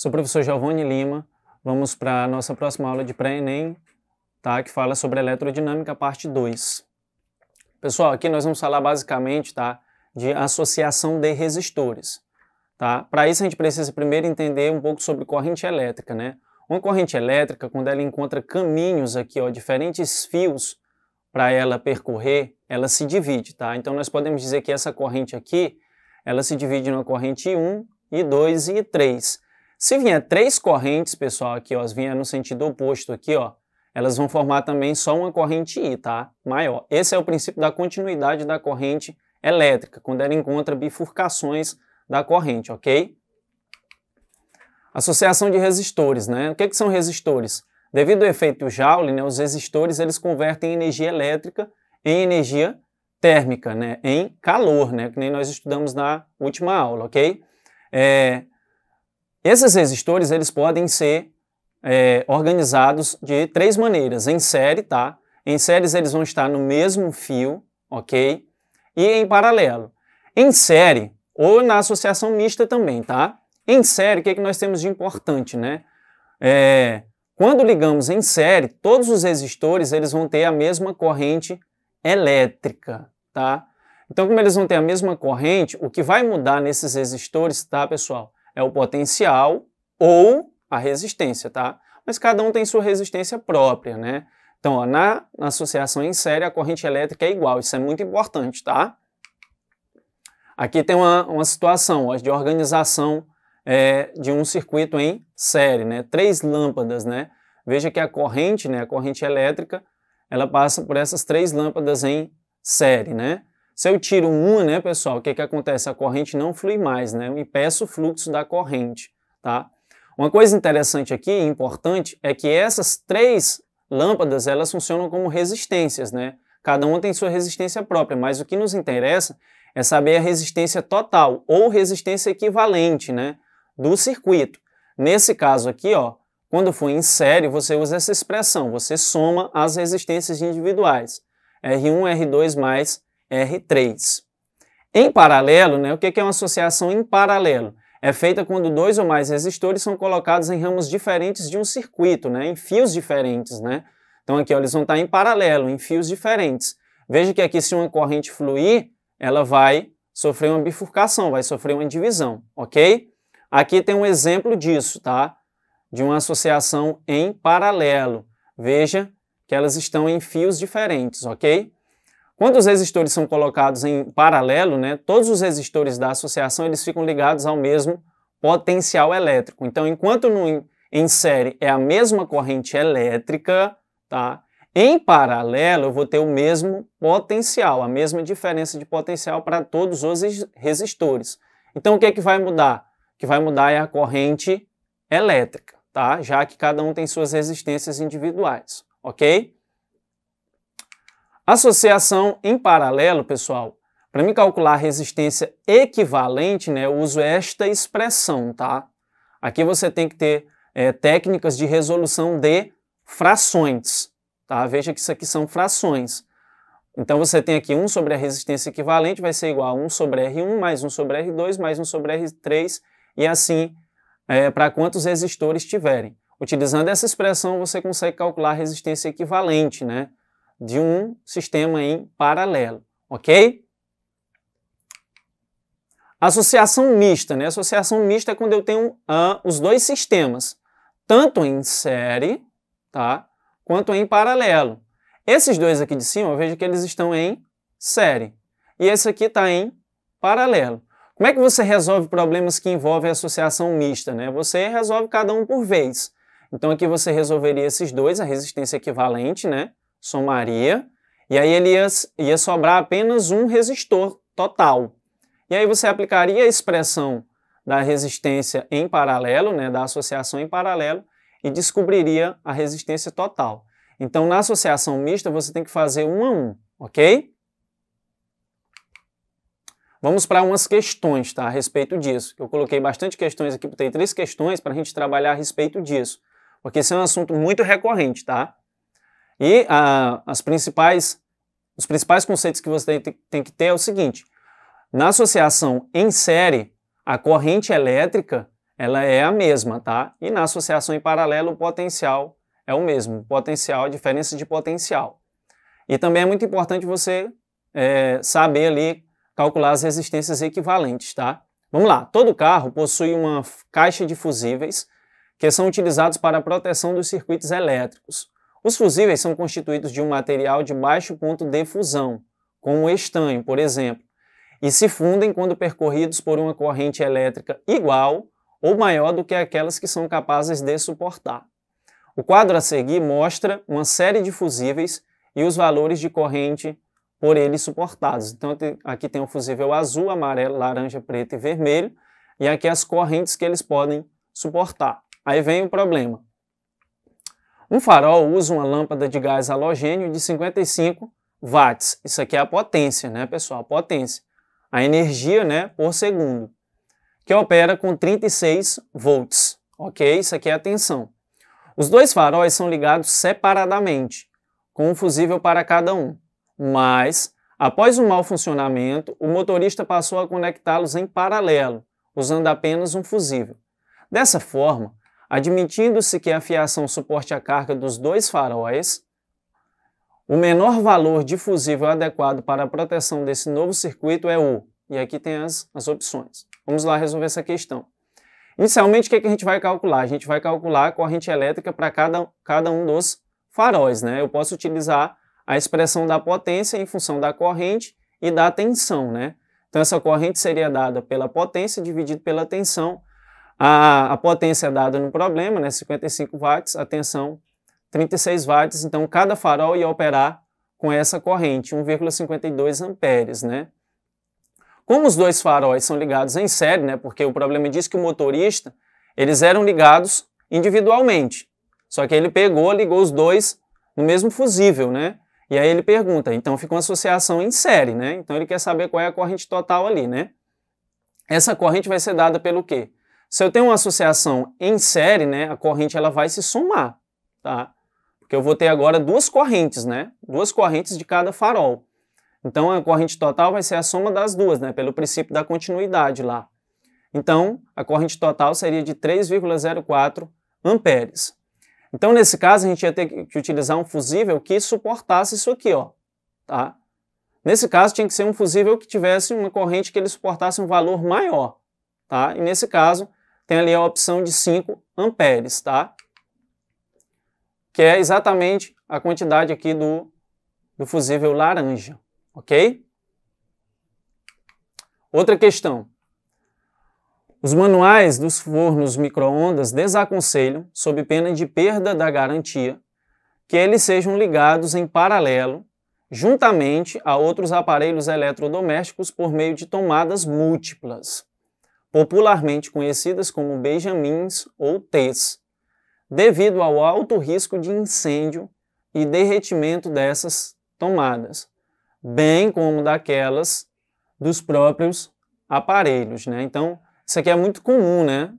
Sou o professor Giovanni Lima. Vamos para a nossa próxima aula de pré-ENEM, tá? que fala sobre eletrodinâmica, parte 2. Pessoal, aqui nós vamos falar basicamente tá? de associação de resistores. Tá? Para isso, a gente precisa primeiro entender um pouco sobre corrente elétrica. Né? Uma corrente elétrica, quando ela encontra caminhos aqui, ó, diferentes fios para ela percorrer, ela se divide. Tá? Então, nós podemos dizer que essa corrente aqui, ela se divide na corrente 1, e 2 e 3 se vier três correntes, pessoal, aqui, ó, as vier no sentido oposto aqui, ó, elas vão formar também só uma corrente I, tá? Maior. Esse é o princípio da continuidade da corrente elétrica, quando ela encontra bifurcações da corrente, ok? Associação de resistores, né? O que, que são resistores? Devido ao efeito Joule, né, os resistores eles convertem energia elétrica em energia térmica, né, em calor, né, que nem nós estudamos na última aula, ok? É, esses resistores eles podem ser é, organizados de três maneiras, em série, tá? Em séries eles vão estar no mesmo fio, ok? E em paralelo. Em série, ou na associação mista também, tá? Em série, o que, é que nós temos de importante, né? É, quando ligamos em série, todos os resistores eles vão ter a mesma corrente elétrica, tá? Então, como eles vão ter a mesma corrente, o que vai mudar nesses resistores, tá, pessoal? é o potencial ou a resistência, tá? Mas cada um tem sua resistência própria, né? Então, ó, na, na associação em série, a corrente elétrica é igual. Isso é muito importante, tá? Aqui tem uma, uma situação ó, de organização é, de um circuito em série, né? Três lâmpadas, né? Veja que a corrente, né? A corrente elétrica, ela passa por essas três lâmpadas em série, né? Se eu tiro uma, né, pessoal, o que, que acontece? A corrente não flui mais, né? Eu impeço o fluxo da corrente, tá? Uma coisa interessante aqui, importante, é que essas três lâmpadas, elas funcionam como resistências, né? Cada uma tem sua resistência própria, mas o que nos interessa é saber a resistência total ou resistência equivalente, né, do circuito. Nesse caso aqui, ó, quando for em série, você usa essa expressão, você soma as resistências individuais, R1, R2 mais R3. Em paralelo, né, o que é uma associação em paralelo? É feita quando dois ou mais resistores são colocados em ramos diferentes de um circuito, né, em fios diferentes. Né? Então aqui ó, eles vão estar em paralelo, em fios diferentes. Veja que aqui se uma corrente fluir, ela vai sofrer uma bifurcação, vai sofrer uma divisão, ok? Aqui tem um exemplo disso, tá? De uma associação em paralelo. Veja que elas estão em fios diferentes, ok? Quando os resistores são colocados em paralelo, né, todos os resistores da associação eles ficam ligados ao mesmo potencial elétrico. Então, enquanto no, em série é a mesma corrente elétrica, tá? em paralelo eu vou ter o mesmo potencial, a mesma diferença de potencial para todos os resistores. Então, o que, é que vai mudar? O que vai mudar é a corrente elétrica, tá? já que cada um tem suas resistências individuais, ok? Associação em paralelo, pessoal, para me calcular a resistência equivalente, né, eu uso esta expressão, tá? Aqui você tem que ter é, técnicas de resolução de frações, tá? Veja que isso aqui são frações. Então você tem aqui 1 sobre a resistência equivalente, vai ser igual a 1 sobre R1, mais 1 sobre R2, mais 1 sobre R3, e assim é, para quantos resistores tiverem. Utilizando essa expressão, você consegue calcular a resistência equivalente, né? de um sistema em paralelo, ok? Associação mista, né? Associação mista é quando eu tenho uh, os dois sistemas, tanto em série, tá? Quanto em paralelo. Esses dois aqui de cima, eu vejo que eles estão em série. E esse aqui está em paralelo. Como é que você resolve problemas que envolvem associação mista? Né? Você resolve cada um por vez. Então aqui você resolveria esses dois, a resistência equivalente, né? somaria, e aí ele ia, ia sobrar apenas um resistor total. E aí você aplicaria a expressão da resistência em paralelo, né, da associação em paralelo, e descobriria a resistência total. Então, na associação mista, você tem que fazer um a um, ok? Vamos para umas questões tá, a respeito disso. Eu coloquei bastante questões aqui, tem três questões para a gente trabalhar a respeito disso, porque esse é um assunto muito recorrente, tá? E a, as principais, os principais conceitos que você tem, tem que ter é o seguinte: na associação em série, a corrente elétrica ela é a mesma, tá? E na associação em paralelo, o potencial é o mesmo, potencial, diferença de potencial. E também é muito importante você é, saber ali calcular as resistências equivalentes, tá? Vamos lá, todo carro possui uma caixa de fusíveis que são utilizados para a proteção dos circuitos elétricos. Os fusíveis são constituídos de um material de baixo ponto de fusão, como o estanho, por exemplo, e se fundem quando percorridos por uma corrente elétrica igual ou maior do que aquelas que são capazes de suportar. O quadro a seguir mostra uma série de fusíveis e os valores de corrente por eles suportados. Então aqui tem o fusível azul, amarelo, laranja, preto e vermelho, e aqui as correntes que eles podem suportar. Aí vem o problema. Um farol usa uma lâmpada de gás halogênio de 55 watts. Isso aqui é a potência, né, pessoal? A potência. A energia, né, por segundo. Que opera com 36 volts, ok? Isso aqui é a tensão. Os dois faróis são ligados separadamente, com um fusível para cada um. Mas, após o um mau funcionamento, o motorista passou a conectá-los em paralelo, usando apenas um fusível. Dessa forma, admitindo-se que a fiação suporte a carga dos dois faróis, o menor valor difusível adequado para a proteção desse novo circuito é o. E aqui tem as, as opções. Vamos lá resolver essa questão. Inicialmente, o que, é que a gente vai calcular? A gente vai calcular a corrente elétrica para cada, cada um dos faróis. Né? Eu posso utilizar a expressão da potência em função da corrente e da tensão. Né? Então, essa corrente seria dada pela potência dividido pela tensão, a, a potência é dada no problema, né, 55 watts, a tensão 36 watts, então cada farol ia operar com essa corrente, 1,52 amperes, né? Como os dois faróis são ligados em série, né, porque o problema diz que o motorista, eles eram ligados individualmente, só que ele pegou, ligou os dois no mesmo fusível, né? E aí ele pergunta, então fica uma associação em série, né? Então ele quer saber qual é a corrente total ali, né? Essa corrente vai ser dada pelo quê? Se eu tenho uma associação em série, né, a corrente ela vai se somar, tá? Porque eu vou ter agora duas correntes, né? Duas correntes de cada farol. Então a corrente total vai ser a soma das duas, né, pelo princípio da continuidade lá. Então, a corrente total seria de 3,04 amperes. Então, nesse caso, a gente ia ter que utilizar um fusível que suportasse isso aqui, ó, tá? Nesse caso, tinha que ser um fusível que tivesse uma corrente que ele suportasse um valor maior, tá? E nesse caso, tem ali a opção de 5 amperes, tá? Que é exatamente a quantidade aqui do, do fusível laranja, ok? Outra questão. Os manuais dos fornos microondas desaconselham, sob pena de perda da garantia, que eles sejam ligados em paralelo, juntamente a outros aparelhos eletrodomésticos por meio de tomadas múltiplas popularmente conhecidas como benjamins ou T's, devido ao alto risco de incêndio e derretimento dessas tomadas, bem como daquelas dos próprios aparelhos. Né? Então, isso aqui é muito comum né?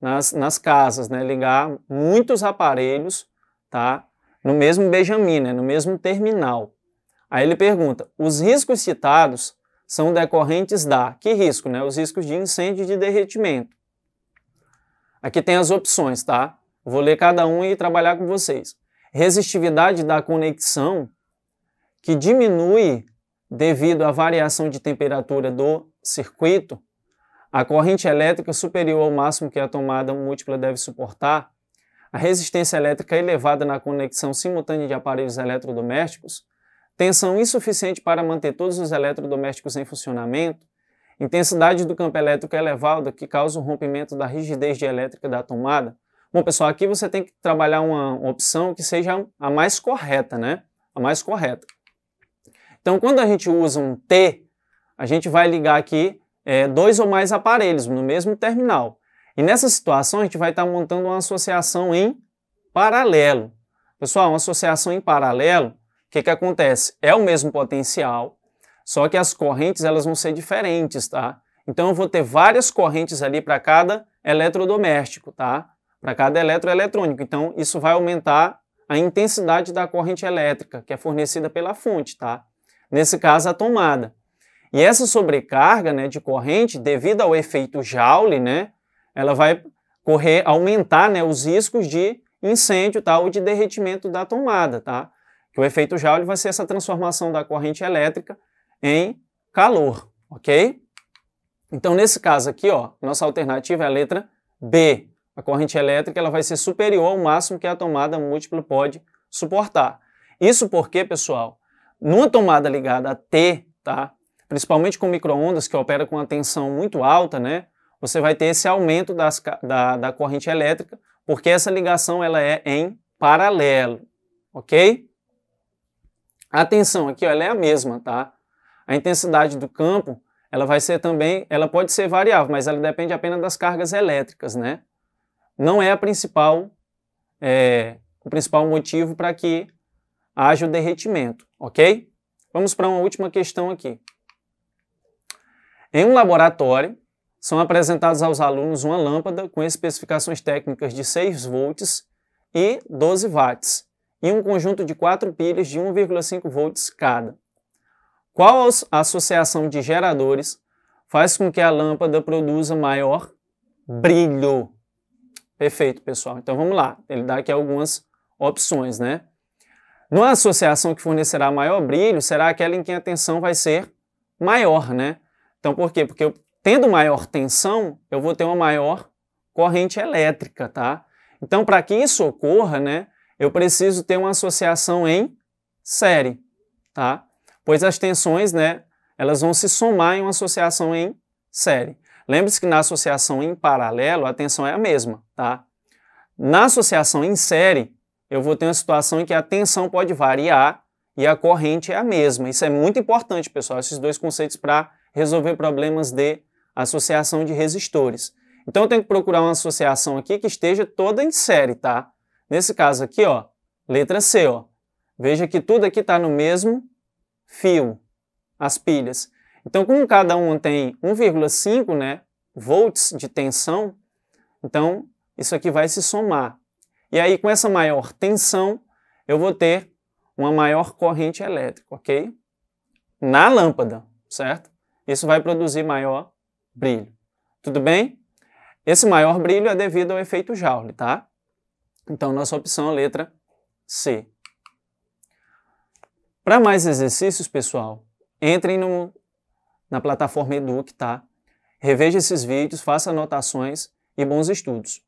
nas, nas casas, né? ligar muitos aparelhos tá? no mesmo benjamin, né? no mesmo terminal. Aí ele pergunta, os riscos citados são decorrentes da. Que risco, né? Os riscos de incêndio e de derretimento. Aqui tem as opções, tá? Vou ler cada um e trabalhar com vocês. Resistividade da conexão, que diminui devido à variação de temperatura do circuito, a corrente elétrica superior ao máximo que a tomada múltipla deve suportar, a resistência elétrica elevada na conexão simultânea de aparelhos eletrodomésticos, tensão insuficiente para manter todos os eletrodomésticos em funcionamento, intensidade do campo elétrico é elevada que causa o rompimento da rigidez dielétrica da tomada. Bom, pessoal, aqui você tem que trabalhar uma opção que seja a mais correta, né? A mais correta. Então, quando a gente usa um T, a gente vai ligar aqui é, dois ou mais aparelhos no mesmo terminal. E nessa situação, a gente vai estar montando uma associação em paralelo. Pessoal, uma associação em paralelo o que, que acontece? É o mesmo potencial, só que as correntes elas vão ser diferentes, tá? Então eu vou ter várias correntes ali para cada eletrodoméstico, tá? Para cada eletroeletrônico. Então isso vai aumentar a intensidade da corrente elétrica que é fornecida pela fonte, tá? Nesse caso a tomada. E essa sobrecarga, né, de corrente, devido ao efeito Joule, né, ela vai correr aumentar, né, os riscos de incêndio, tá, ou de derretimento da tomada, tá? Que o efeito Joule vai ser essa transformação da corrente elétrica em calor, ok? Então, nesse caso aqui, ó, nossa alternativa é a letra B. A corrente elétrica ela vai ser superior ao máximo que a tomada múltipla pode suportar. Isso porque, pessoal, numa tomada ligada a T, tá? principalmente com microondas que opera com uma tensão muito alta, né? você vai ter esse aumento das, da, da corrente elétrica, porque essa ligação ela é em paralelo, ok? A tensão aqui ó, ela é a mesma, tá? A intensidade do campo ela vai ser também, ela pode ser variável, mas ela depende apenas das cargas elétricas, né? Não é a principal, é, o principal motivo para que haja o derretimento, ok? Vamos para uma última questão aqui. Em um laboratório, são apresentados aos alunos uma lâmpada com especificações técnicas de 6 volts e 12 watts, e um conjunto de quatro pilhas de 1,5 volts cada. Qual associação de geradores faz com que a lâmpada produza maior brilho? Perfeito, pessoal. Então vamos lá. Ele dá aqui algumas opções, né? Numa associação que fornecerá maior brilho, será aquela em que a tensão vai ser maior, né? Então por quê? Porque eu, tendo maior tensão, eu vou ter uma maior corrente elétrica, tá? Então para que isso ocorra, né? eu preciso ter uma associação em série, tá? Pois as tensões, né, elas vão se somar em uma associação em série. Lembre-se que na associação em paralelo, a tensão é a mesma, tá? Na associação em série, eu vou ter uma situação em que a tensão pode variar e a corrente é a mesma. Isso é muito importante, pessoal, esses dois conceitos para resolver problemas de associação de resistores. Então eu tenho que procurar uma associação aqui que esteja toda em série, tá? Nesse caso aqui, ó, letra C, ó. Veja que tudo aqui está no mesmo fio, as pilhas. Então, como cada uma tem 1,5 né, volts de tensão, então isso aqui vai se somar. E aí, com essa maior tensão, eu vou ter uma maior corrente elétrica, ok? Na lâmpada, certo? Isso vai produzir maior brilho. Tudo bem? Esse maior brilho é devido ao efeito Joule, tá? Então, nossa opção é letra C. Para mais exercícios, pessoal, entrem no, na plataforma Educ, tá? Reveja esses vídeos, faça anotações e bons estudos.